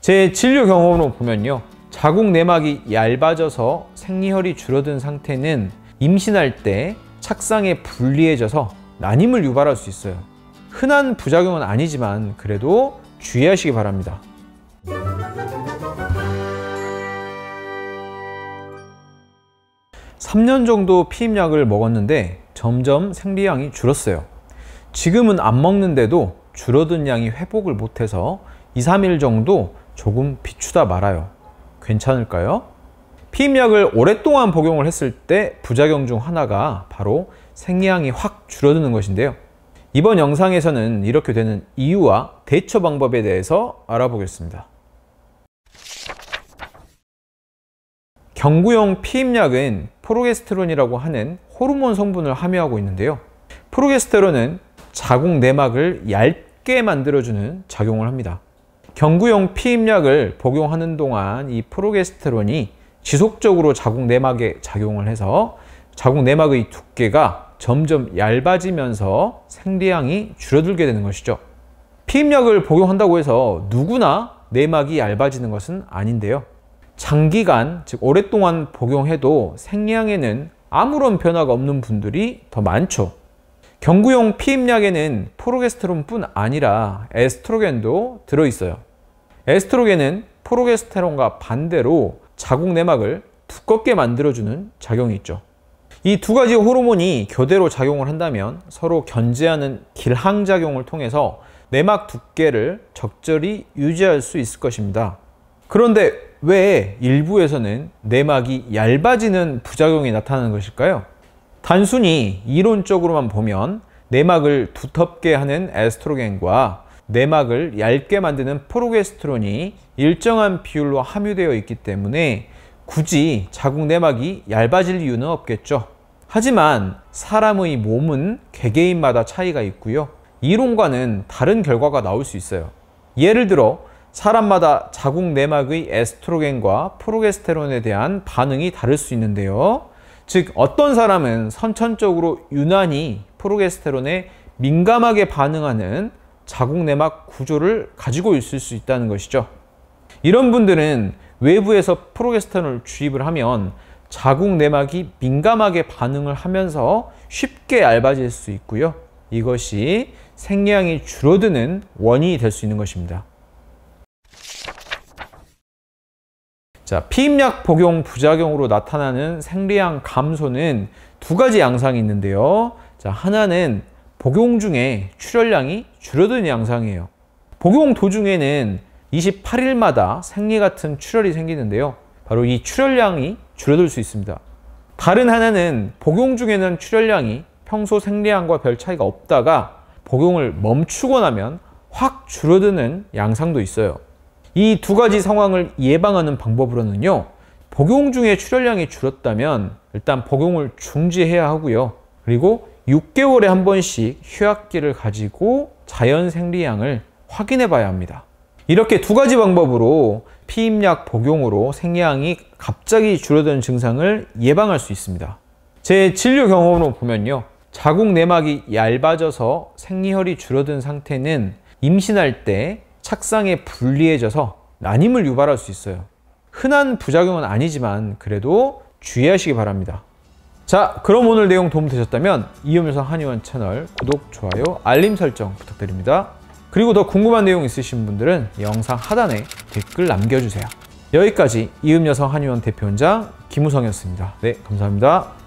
제 진료 경험으로 보면요 자궁 내막이 얇아져서 생리혈이 줄어든 상태는 임신할 때 착상에 불리해져서 난임을 유발할 수 있어요 흔한 부작용은 아니지만 그래도 주의하시기 바랍니다 3년 정도 피임약을 먹었는데 점점 생리량이 줄었어요. 지금은 안 먹는데도 줄어든 양이 회복을 못해서 2, 3일 정도 조금 비추다 말아요. 괜찮을까요? 피임약을 오랫동안 복용을 했을 때 부작용 중 하나가 바로 생리량이 확 줄어드는 것인데요. 이번 영상에서는 이렇게 되는 이유와 대처 방법에 대해서 알아보겠습니다. 경구용 피임약은 프로게스테론이라고 하는 호르몬 성분을 함유하고 있는데요. 프로게스테론은 자궁 내막을 얇게 만들어주는 작용을 합니다. 경구용 피임약을 복용하는 동안 이 프로게스테론이 지속적으로 자궁 내막에 작용을 해서 자궁 내막의 두께가 점점 얇아지면서 생리량이 줄어들게 되는 것이죠. 피임약을 복용한다고 해서 누구나 내막이 얇아지는 것은 아닌데요. 장기간, 즉 오랫동안 복용해도 생리량에는 아무런 변화가 없는 분들이 더 많죠. 경구용 피임약에는 프로게스테론뿐 아니라 에스트로겐도 들어있어요. 에스트로겐은 프로게스테론과 반대로 자궁 내막을 두껍게 만들어주는 작용이 있죠. 이 두 가지 호르몬이 교대로 작용을 한다면 서로 견제하는 길항작용을 통해서 내막 두께를 적절히 유지할 수 있을 것입니다. 그런데 왜 일부에서는 내막이 얇아지는 부작용이 나타나는 것일까요? 단순히 이론적으로만 보면 내막을 두텁게 하는 에스트로겐과 내막을 얇게 만드는 프로게스트론이 일정한 비율로 함유되어 있기 때문에 굳이 자궁 내막이 얇아질 이유는 없겠죠. 하지만 사람의 몸은 개개인마다 차이가 있고요. 이론과는 다른 결과가 나올 수 있어요. 예를 들어 사람마다 자궁 내막의 에스트로겐과 프로게스테론에 대한 반응이 다를 수 있는데요. 즉 어떤 사람은 선천적으로 유난히 프로게스테론에 민감하게 반응하는 자궁내막 구조를 가지고 있을 수 있다는 것이죠. 이런 분들은 외부에서 프로게스테론을 주입을 하면 자궁내막이 민감하게 반응을 하면서 쉽게 얇아질 수 있고요. 이것이 생리량이 줄어드는 원인이 될 수 있는 것입니다. 자, 피임약 복용 부작용으로 나타나는 생리량 감소는 두 가지 양상이 있는데요. 자, 하나는 복용 중에 출혈량이 줄어드는 양상이에요. 복용 도중에는 28일마다 생리 같은 출혈이 생기는데요. 바로 이 출혈량이 줄어들 수 있습니다. 다른 하나는 복용 중에는 출혈량이 평소 생리량과 별 차이가 없다가 복용을 멈추고 나면 확 줄어드는 양상도 있어요. 이두 가지 상황을 예방하는 방법으로는요. 복용 중에 출혈량이 줄었다면 일단 복용을 중지해야 하고요. 그리고 6개월에 한 번씩 휴약기를 가지고 자연 생리양을 확인해 봐야 합니다. 이렇게 두 가지 방법으로 피임약 복용으로 생리양이 갑자기 줄어드는 증상을 예방할 수 있습니다. 제 진료 경험으로 보면요. 자궁 내막이 얇아져서 생리혈이 줄어든 상태는 임신할 때 착상에 불리해져서 난임을 유발할 수 있어요. 흔한 부작용은 아니지만 그래도 주의하시기 바랍니다. 자 그럼 오늘 내용 도움되셨다면 이음효상 한의원 채널 구독, 좋아요, 알림 설정 부탁드립니다. 그리고 더 궁금한 내용 있으신 분들은 영상 하단에 댓글 남겨주세요. 여기까지 이음여성 한의원 대표원장 김우성이었습니다. 네, 감사합니다.